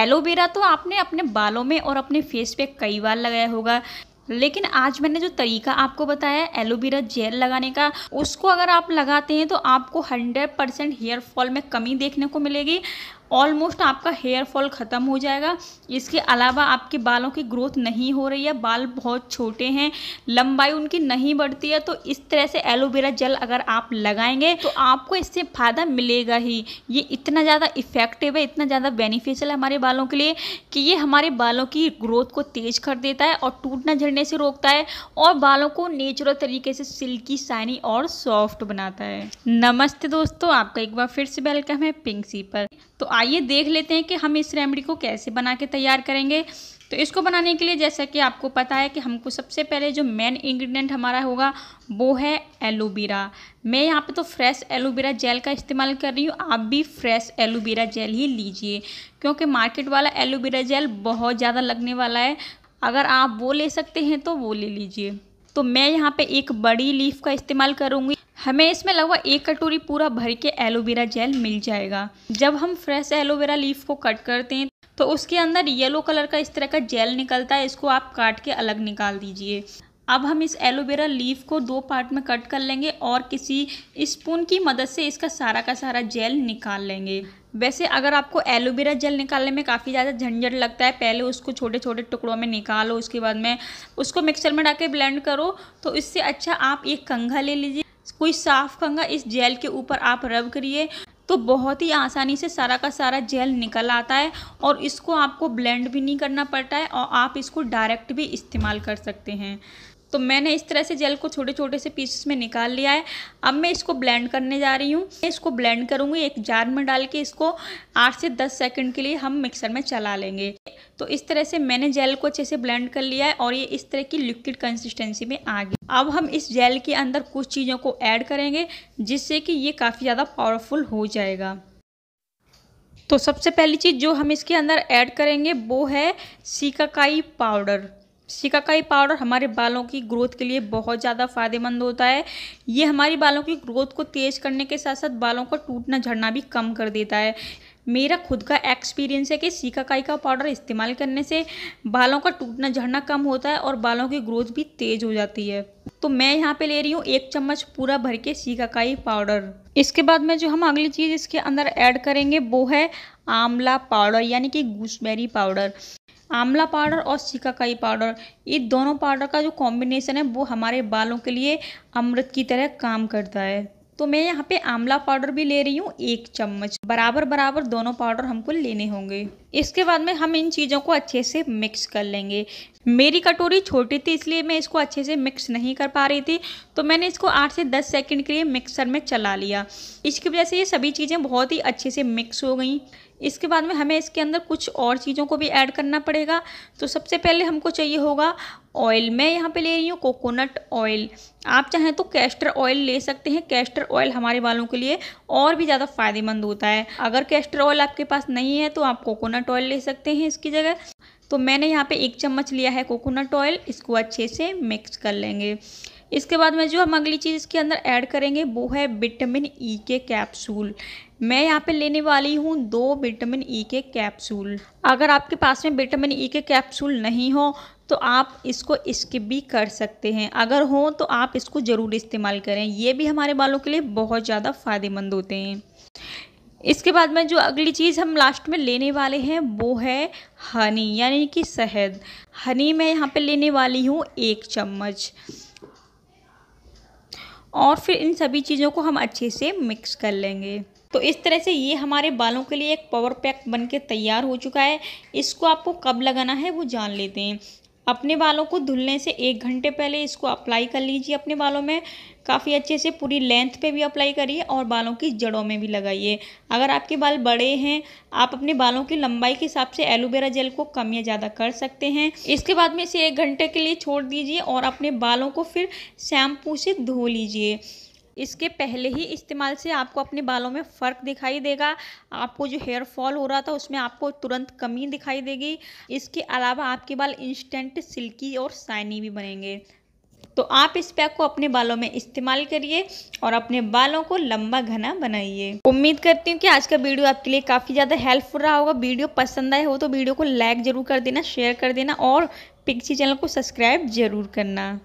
aloe vera तो आपने अपने बालों में और अपने फेस पे कई बार लगाया होगा लेकिन आज मैंने जो तरीका आपको बताया एलोवेरा जेल लगाने का उसको अगर आप लगाते हैं तो आपको 100 परसेंट हेयर फॉल में कमी देखने को मिलेगी ऑलमोस्ट आपका हेयर फॉल ख़त्म हो जाएगा इसके अलावा आपके बालों की ग्रोथ नहीं हो रही है बाल बहुत छोटे हैं लंबाई उनकी नहीं बढ़ती है तो इस तरह से एलोवेरा जेल अगर आप लगाएंगे तो आपको इससे फ़ायदा मिलेगा ही ये इतना ज़्यादा इफ़ेक्टिव है इतना ज़्यादा बेनिफिशियल है हमारे बालों के लिए कि ये हमारे बालों की ग्रोथ को तेज़ कर देता है और टूटना झड़ने से रोकता है और बालों को नेचुरल तरीके से सिल्की शाइनी और सॉफ्ट बनाता है नमस्ते दोस्तों आपका एक बार फिर से वेलकम है पिंक सी पर तो आज आइए देख लेते हैं कि हम इस रेमडी को कैसे बना के तैयार करेंगे तो इसको बनाने के लिए जैसा कि आपको पता है कि हमको सबसे पहले जो मेन इंग्रेडिएंट हमारा होगा वो है एलोवेरा मैं यहाँ पे तो फ्रेश एलोवेरा जेल का इस्तेमाल कर रही हूँ आप भी फ्रेश एलोवेरा जेल ही लीजिए क्योंकि मार्केट वाला एलोवेरा जेल बहुत ज़्यादा लगने वाला है अगर आप वो ले सकते हैं तो वो ले लीजिए तो मैं यहाँ पर एक बड़ी लीफ का इस्तेमाल करूँगी हमें इसमें लगभग एक कटोरी पूरा भर के एलोवेरा जेल मिल जाएगा जब हम फ्रेश एलोवेरा लीफ को कट करते हैं तो उसके अंदर येलो कलर का इस तरह का जेल निकलता है इसको आप काट के अलग निकाल दीजिए अब हम इस एलोवेरा लीफ को दो पार्ट में कट कर लेंगे और किसी स्पून की मदद से इसका सारा का सारा जेल निकाल लेंगे वैसे अगर आपको एलोवेरा जेल निकालने में काफ़ी ज़्यादा झंझट लगता है पहले उसको छोटे छोटे टुकड़ों में निकालो उसके बाद में उसको मिक्सर में डाके ब्लेंड करो तो इससे अच्छा आप एक कंघा ले लीजिए कोई साफ़ कंगा इस जेल के ऊपर आप रब करिए तो बहुत ही आसानी से सारा का सारा जेल निकल आता है और इसको आपको ब्लेंड भी नहीं करना पड़ता है और आप इसको डायरेक्ट भी इस्तेमाल कर सकते हैं तो मैंने इस तरह से जेल को छोटे छोटे से पीसेस में निकाल लिया है अब मैं इसको ब्लेंड करने जा रही हूँ इसको ब्लेंड करूँगी एक जार में डाल के इसको आठ से दस सेकेंड के लिए हम मिक्सर में चला लेंगे तो इस तरह से मैंने जेल को अच्छे से ब्लेंड कर लिया है और ये इस तरह की लिक्विड कंसिस्टेंसी में आ गई अब हम इस जेल के अंदर कुछ चीज़ों को ऐड करेंगे जिससे कि ये काफ़ी ज़्यादा पावरफुल हो जाएगा तो सबसे पहली चीज़ जो हम इसके अंदर ऐड करेंगे वो है सीकाकाई पाउडर शिकाकाई पाउडर हमारे बालों की ग्रोथ के लिए बहुत ज़्यादा फायदेमंद होता है ये हमारी बालों की ग्रोथ को तेज़ करने के साथ साथ बालों का टूटना झड़ना भी कम कर देता है मेरा खुद का एक्सपीरियंस है कि शिकाकाई का पाउडर इस्तेमाल करने से बालों का टूटना झड़ना कम होता है और बालों की ग्रोथ भी तेज़ हो जाती है तो मैं यहाँ पे ले रही हूँ एक चम्मच पूरा भर के शिकाकाई पाउडर इसके बाद में जो हम अगली चीज़ इसके अंदर ऐड करेंगे वो है आंवला पाउडर यानी कि गूसबेरी पाउडर आंवला पाउडर और शिकाकाई पाउडर ये दोनों पाउडर का जो कॉम्बिनेशन है वो हमारे बालों के लिए अमृत की तरह काम करता है तो मैं यहाँ पे आंवला पाउडर भी ले रही हूँ एक चम्मच बराबर बराबर दोनों पाउडर हमको लेने होंगे इसके बाद में हम इन चीज़ों को अच्छे से मिक्स कर लेंगे मेरी कटोरी छोटी थी इसलिए मैं इसको अच्छे से मिक्स नहीं कर पा रही थी तो मैंने इसको आठ से दस सेकेंड के लिए मिक्सर में चला लिया इसकी वजह से ये सभी चीज़ें बहुत ही अच्छे से मिक्स हो गई इसके बाद में हमें इसके अंदर कुछ और चीज़ों को भी ऐड करना पड़ेगा तो सबसे पहले हमको चाहिए होगा ऑयल मैं यहाँ पे ले रही हूँ कोकोनट ऑयल आप चाहें तो कैस्टर ऑयल ले सकते हैं कैस्टर ऑयल हमारे बालों के लिए और भी ज़्यादा फ़ायदेमंद होता है अगर कैस्टर ऑयल आपके पास नहीं है तो आप कोकोनट ऑयल ले सकते हैं इसकी जगह तो मैंने यहाँ पे एक चम्मच लिया है कोकोनट ऑयल इसको अच्छे से मिक्स कर लेंगे इसके बाद में जो हम अगली चीज़ इसके अंदर ऐड करेंगे वो है विटामिन ई e के कैप्सूल मैं यहाँ पे लेने वाली हूँ दो विटामिन ई e के कैप्सूल अगर आपके पास में विटामिन ई e के कैप्सूल नहीं हो तो आप इसको स्किप भी कर सकते हैं अगर हो तो आप इसको ज़रूर इस्तेमाल करें ये भी हमारे बालों के लिए बहुत ज़्यादा फ़ायदेमंद होते हैं इसके बाद में जो अगली चीज़ हम लास्ट में लेने वाले हैं वो है हनी यानी कि शहद हनी मैं यहाँ पे लेने वाली हूँ एक चम्मच और फिर इन सभी चीज़ों को हम अच्छे से मिक्स कर लेंगे तो इस तरह से ये हमारे बालों के लिए एक पावर पैक बन के तैयार हो चुका है इसको आपको कब लगाना है वो जान लेते हैं अपने बालों को धुलने से एक घंटे पहले इसको अप्लाई कर लीजिए अपने बालों में काफ़ी अच्छे से पूरी लेंथ पे भी अप्लाई करिए और बालों की जड़ों में भी लगाइए अगर आपके बाल बड़े हैं आप अपने बालों की लंबाई के हिसाब से एलोवेरा जेल को कम या ज़्यादा कर सकते हैं इसके बाद में इसे एक घंटे के लिए छोड़ दीजिए और अपने बालों को फिर शैम्पू से धो लीजिए इसके पहले ही इस्तेमाल से आपको अपने बालों में फ़र्क दिखाई देगा आपको जो हेयर फॉल हो रहा था उसमें आपको तुरंत कमी दिखाई देगी इसके अलावा आपके बाल इंस्टेंट सिल्की और शाइनी भी बनेंगे तो आप इस पैक को अपने बालों में इस्तेमाल करिए और अपने बालों को लंबा घना बनाइए उम्मीद करती हूँ कि आज का वीडियो आपके लिए काफ़ी ज़्यादा हेल्पफुल रहा होगा वीडियो पसंद आए हो तो वीडियो को लाइक ज़रूर कर देना शेयर कर देना और पिक्सी चैनल को सब्सक्राइब ज़रूर करना